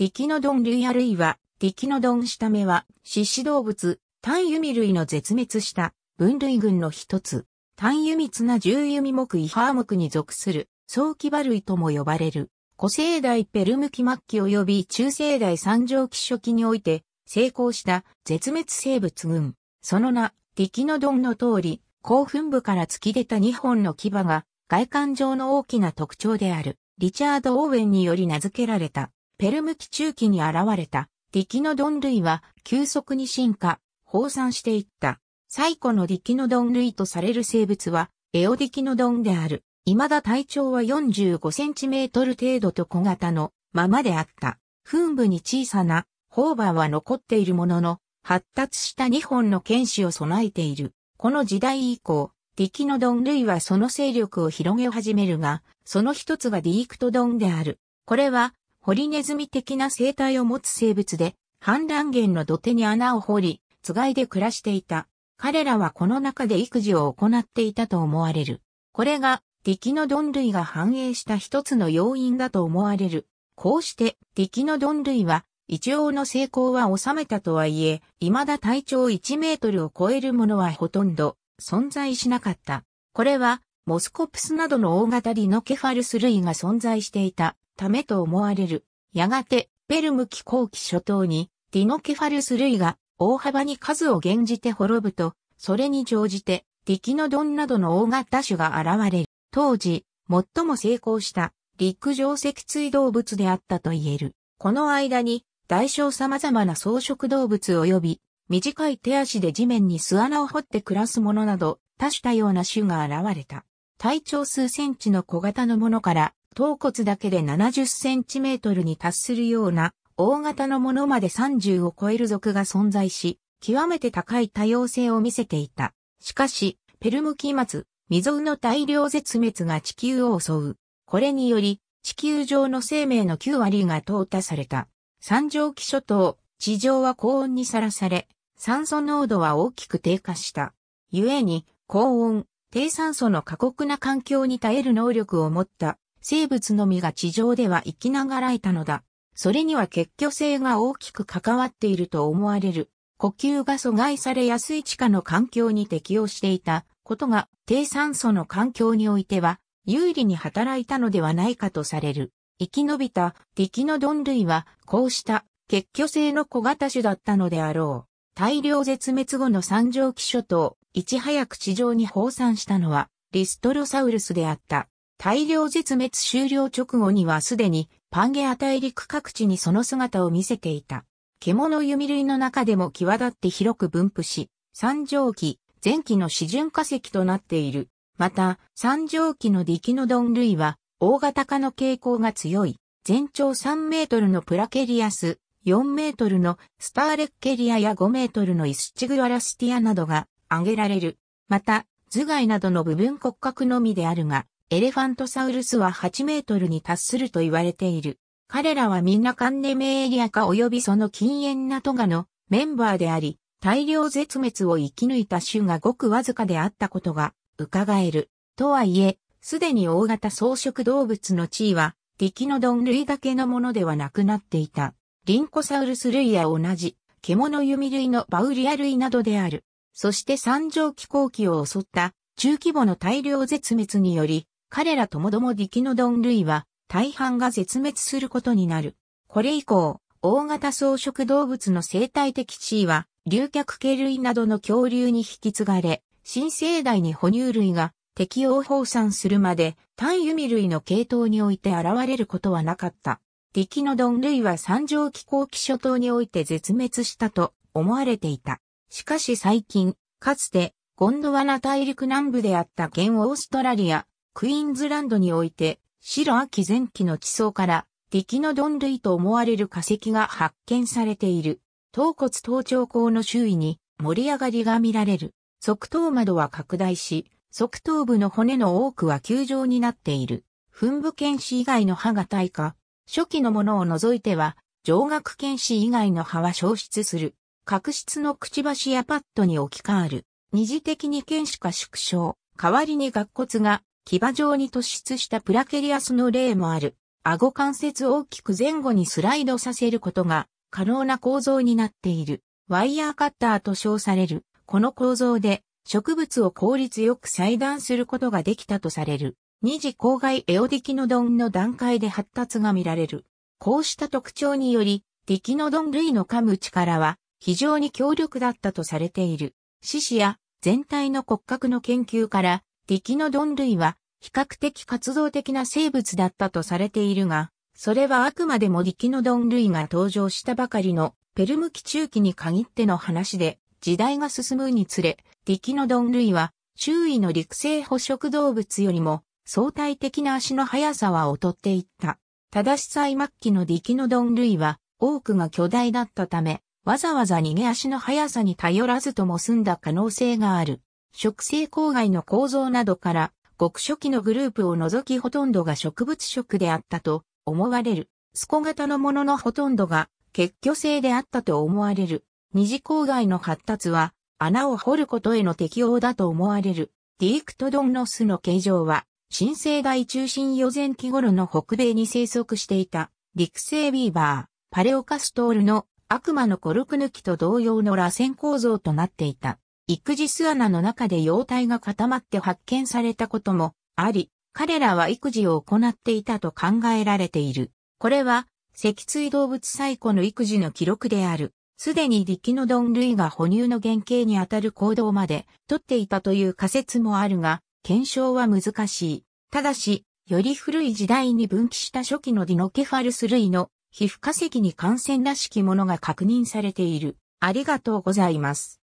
ディキノドン類あるいは、ディキノドン下目は、獅子動物、単弓類の絶滅した分類群の一つ。単弓綱十弓目イハー目に属する、早期馬類とも呼ばれる。古生代ペルムキ末期及び中生代三条期初期において、成功した絶滅生物群。その名、ディキノドンの通り、興奮部から突き出た2本の牙が、外観上の大きな特徴である、リチャード・オーウェンにより名付けられた。ペルム期中期に現れたディキノドン類は急速に進化、放散していった。最古のディキノドン類とされる生物はエオディキノドンである。未だ体長は45センチメートル程度と小型のままであった。噴部に小さなホーバーは残っているものの、発達した2本の剣士を備えている。この時代以降、ディキノドン類はその勢力を広げ始めるが、その一つがディークトドンである。これはホリネズミ的な生態を持つ生物で、氾濫源の土手に穴を掘り、つがいで暮らしていた。彼らはこの中で育児を行っていたと思われる。これが、敵のドン類が繁栄した一つの要因だと思われる。こうして、敵のドン類は、一応の成功は収めたとはいえ、未だ体長1メートルを超えるものはほとんど存在しなかった。これは、モスコプスなどの大型リノケファルス類が存在していたためと思われる。やがて、ペルム紀後期初頭に、ディノケファルス類が大幅に数を減じて滅ぶと、それに乗じて、ディキノドンなどの大型種が現れる。当時、最も成功した陸上脊椎動物であったと言える。この間に、大小様々な草食動物及び、短い手足で地面に巣穴を掘って暮らすものなど、多種多様な種が現れた。体長数センチの小型のものから、頭骨だけで70センチメートルに達するような、大型のものまで30を超える族が存在し、極めて高い多様性を見せていた。しかし、ペルム期末、未曾有の大量絶滅が地球を襲う。これにより、地球上の生命の9割が淘汰された。三条気諸島、地上は高温にさらされ、酸素濃度は大きく低下した。故に、高温、低酸素の過酷な環境に耐える能力を持った生物のみが地上では生きながらえたのだ。それには結局性が大きく関わっていると思われる。呼吸が阻害されやすい地下の環境に適応していたことが低酸素の環境においては有利に働いたのではないかとされる。生き延びた敵のドン類はこうした結局性の小型種だったのであろう。大量絶滅後の三条気諸島、いち早く地上に放散したのは、リストロサウルスであった。大量絶滅終了直後にはすでに、パンゲア大陸各地にその姿を見せていた。獣弓類の中でも際立って広く分布し、三畳紀、前期の四順化石となっている。また、三畳紀のディキノドン類は、大型化の傾向が強い。全長3メートルのプラケリアス、4メートルのスターレッケリアや5メートルのイスチグアラスティアなどが挙げられる。また、頭蓋などの部分骨格のみであるが、エレファントサウルスは8メートルに達すると言われている。彼らはみんなカンネメエリアか及びその禁煙なトガのメンバーであり、大量絶滅を生き抜いた種がごくわずかであったことが伺える。とはいえ、すでに大型草食動物の地位は、敵のドン類だけのものではなくなっていた。リンコサウルス類や同じ、獣弓類のバウリア類などである。そして三条気候機を襲った中規模の大量絶滅により、彼らともどもディキノドン類は大半が絶滅することになる。これ以降、大型草食動物の生態的地位は、竜脚系類などの恐竜に引き継がれ、新生代に哺乳類が適応放散するまで、単弓類の系統において現れることはなかった。ディキノドン類は三条気候気諸島において絶滅したと思われていた。しかし最近、かつて、ゴンドワナ大陸南部であった現オーストラリア、クイーンズランドにおいて、白秋前期の地層から、敵のン類と思われる化石が発見されている。頭骨頭頂口の周囲に盛り上がりが見られる。側頭窓は拡大し、側頭部の骨の多くは球状になっている。噴部剣士以外の歯が退化。初期のものを除いては、上顎剣士以外の歯は消失する。角質のくちばしやパッドに置き換わる。二次的に剣歯か縮小。代わりに顎骨が牙状に突出したプラケリアスの例もある。顎関節を大きく前後にスライドさせることが可能な構造になっている。ワイヤーカッターと称される。この構造で植物を効率よく裁断することができたとされる。二次郊外エオディキノドンの段階で発達が見られる。こうした特徴により、ディキノドン類の噛む力は非常に強力だったとされている。獅子や全体の骨格の研究から、敵のドン類は比較的活動的な生物だったとされているが、それはあくまでもキのドン類が登場したばかりのペルム期中期に限っての話で、時代が進むにつれ、キのドン類は周囲の陸生捕食動物よりも相対的な足の速さは劣っていった。ただし最末期のディキノドン類は多くが巨大だったため、わざわざ逃げ足の速さに頼らずとも済んだ可能性がある。植生郊外の構造などから、極初期のグループを除きほとんどが植物食であったと思われる。スコ型のもののほとんどが結挙性であったと思われる。二次郊外の発達は穴を掘ることへの適応だと思われる。ディークトドンの巣の形状は新生代中心予前期頃の北米に生息していた陸生ビーバー、パレオカストールの悪魔のコルク抜きと同様の螺旋構造となっていた。イクジス穴の中で妖体が固まって発見されたこともあり、彼らは育児を行っていたと考えられている。これは、脊椎動物最古の育児の記録である。すでにリキノドン類が哺乳の原型にあたる行動まで取っていたという仮説もあるが、検証は難しい。ただし、より古い時代に分岐した初期のディノケファルス類の皮膚化石に感染らしきものが確認されている。ありがとうございます。